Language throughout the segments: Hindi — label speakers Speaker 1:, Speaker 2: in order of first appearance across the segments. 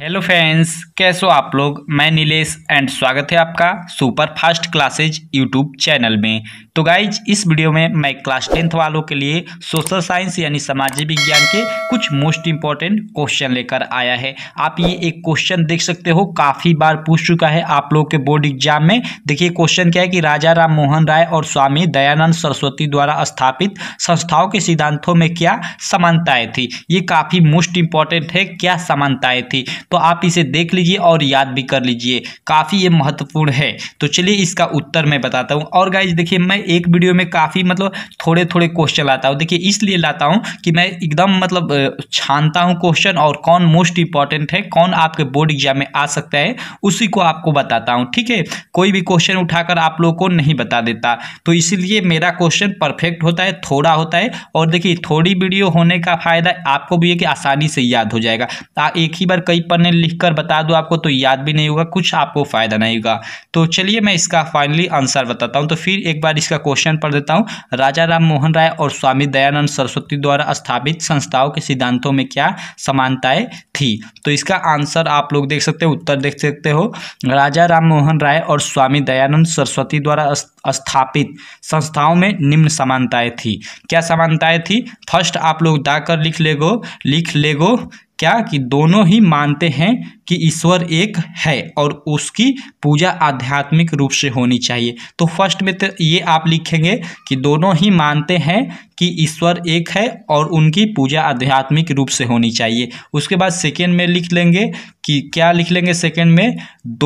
Speaker 1: हेलो फ्रेंड्स कैसे हो आप लोग मैं नीलेश एंड स्वागत है आपका super fast classes YouTube channel में तो गाइज इस वीडियो में मैं क्लास टेंथ वालों के लिए सोशल साइंस यानी सामाजिक विज्ञान के कुछ मोस्ट इंपॉर्टेंट क्वेश्चन लेकर आया है आप ये एक क्वेश्चन देख सकते हो काफ़ी बार पूछ चुका है आप लोग के बोर्ड एग्जाम में देखिए क्वेश्चन क्या है कि राजा राम मोहन राय और स्वामी दयानंद सरस्वती द्वारा स्थापित संस्थाओं के सिद्धांतों में क्या समानताएँ थी ये काफ़ी मोस्ट इंपॉर्टेंट है क्या समानताएँ थी तो आप इसे देख लीजिए और याद भी कर लीजिए काफ़ी ये महत्वपूर्ण है तो चलिए इसका उत्तर मैं बताता हूँ और गाइज देखिए मैं एक वीडियो में काफ़ी मतलब थोड़े थोड़े क्वेश्चन लाता हूँ देखिए इसलिए लाता हूँ कि मैं एकदम मतलब छानता हूँ क्वेश्चन और कौन मोस्ट इंपॉर्टेंट है कौन आपके बोर्ड एग्जाम में आ सकता है उसी को आपको बताता हूँ ठीक है कोई भी क्वेश्चन उठाकर आप लोग को नहीं बता देता तो इसीलिए मेरा क्वेश्चन परफेक्ट होता है थोड़ा होता है और देखिए थोड़ी वीडियो होने का फ़ायदा आपको भी है कि आसानी से याद हो जाएगा एक ही बार कई पेपर ने लिख कर बता दूँ आपको तो याद भी नहीं होगा कुछ आपको फ़ायदा नहीं होगा तो चलिए मैं इसका फाइनली आंसर बताता हूँ तो फिर एक बार इसका क्वेश्चन पढ़ देता हूँ राजा राम मोहन राय और स्वामी दयानंद सरस्वती द्वारा स्थापित संस्थाओं के सिद्धांतों में क्या समानताएं थी तो इसका आंसर आप लोग देख सकते हो उत्तर देख सकते हो राजा राम मोहन राय और स्वामी दयानंद सरस्वती द्वारा स्थापित संस्थाओं में निम्न समानताएं थी क्या समानताएं थी फर्स्ट आप लोग दाकर लिख लेगो लिख लेगो क्या कि दोनों ही मानते हैं कि ईश्वर एक है और उसकी पूजा आध्यात्मिक रूप से होनी चाहिए तो फर्स्ट में तो ये आप लिखेंगे कि दोनों ही मानते हैं कि ईश्वर एक है और उनकी पूजा आध्यात्मिक रूप से होनी चाहिए उसके बाद सेकेंड में लिख लेंगे कि क्या लिख लेंगे सेकेंड में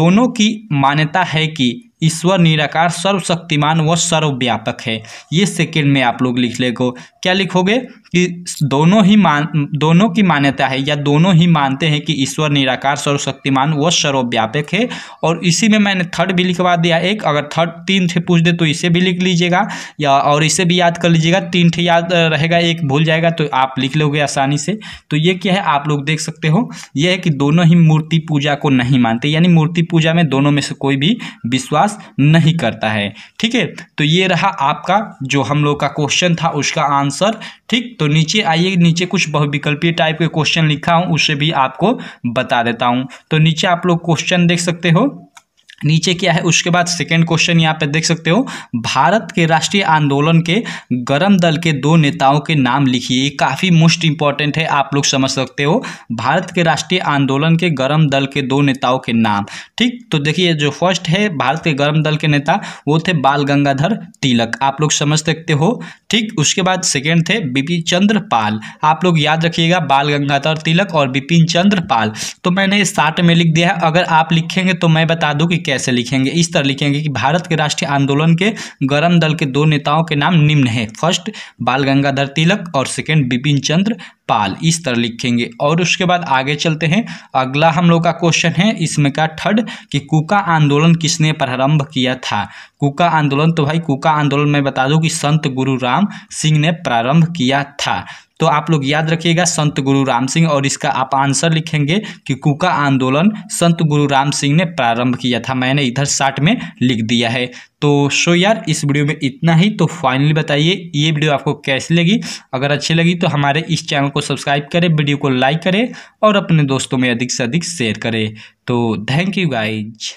Speaker 1: दोनों की मान्यता है कि ईश्वर निराकार सर्वशक्तिमान व सर्वव्यापक है ये सेकेंड में आप लोग लिख लेगो क्या लिखोगे कि दोनों ही मान दोनों की मान्यता है या दोनों ही मानते हैं कि ईश्वर निराकार सर्वशक्तिमान व सर्वव्यापक है और इसी में मैंने थर्ड भी लिखवा दिया एक अगर थर्ड तीन थे पूछ दे तो इसे भी लिख लीजिएगा या और इसे भी याद कर लीजिएगा तीन ठे याद रहेगा एक भूल जाएगा तो आप लिख लोगे आसानी से तो ये क्या है आप लोग देख सकते हो यह है कि दोनों ही मूर्ति पूजा को नहीं मानते यानी मूर्ति पूजा में दोनों में से कोई भी विश्वास पास नहीं करता है ठीक है तो ये रहा आपका जो हम लोग का क्वेश्चन था उसका आंसर ठीक तो नीचे आइए नीचे कुछ बहुविकल्पीय टाइप के क्वेश्चन लिखा हूँ उसे भी आपको बता देता हूँ तो नीचे आप लोग क्वेश्चन देख सकते हो नीचे क्या है उसके बाद सेकेंड क्वेश्चन यहाँ पे देख सकते हो भारत के राष्ट्रीय आंदोलन के गरम दल के दो नेताओं के नाम लिखिए काफ़ी मोस्ट इंपॉर्टेंट है आप लोग समझ सकते हो भारत के राष्ट्रीय आंदोलन के गरम दल के दो नेताओं के नाम ठीक तो देखिए जो फर्स्ट है भारत के गरम दल के नेता वो थे बाल गंगाधर तिलक आप लोग समझ सकते हो ठीक उसके बाद सेकेंड थे बिपिन चंद्र पाल आप लोग याद रखिएगा बाल गंगाधर तिलक और बिपिन चंद्र पाल तो मैंने साठ में लिख दिया है अगर आप लिखेंगे तो मैं बता दूँ कि कैसे लिखेंगे इस तरह लिखेंगे कि भारत के राष्ट्रीय आंदोलन के गरम दल के दो नेताओं के नाम निम्न है फर्स्ट बाल गंगाधर तिलक और सेकेंड बिपिन चंद्र पाल इस तरह लिखेंगे और उसके बाद आगे चलते हैं अगला हम लोग का क्वेश्चन है इसमें का थर्ड कि कुका आंदोलन किसने प्रारंभ किया था कुका आंदोलन तो भाई कुका आंदोलन मैं बता दूं कि संत गुरु राम सिंह ने प्रारंभ किया था तो आप लोग याद रखिएगा संत गुरु राम सिंह और इसका आप आंसर लिखेंगे कि कुका आंदोलन संत गुरु राम सिंह ने प्रारंभ किया था मैंने इधर साठ में लिख दिया है तो सो यार इस वीडियो में इतना ही तो फाइनली बताइए ये वीडियो आपको कैसी लगी अगर अच्छी लगी तो हमारे इस चैनल को सब्सक्राइब करें वीडियो को लाइक करें और अपने दोस्तों में अधिक से अधिक शेयर करें तो थैंक यू गाइज